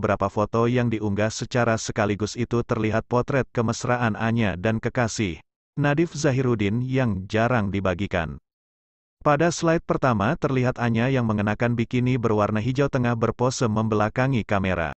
berapa foto yang diunggah secara sekaligus itu terlihat potret kemesraan Anya dan kekasih, Nadif Zahiruddin yang jarang dibagikan. Pada slide pertama terlihat Anya yang mengenakan bikini berwarna hijau tengah berpose membelakangi kamera.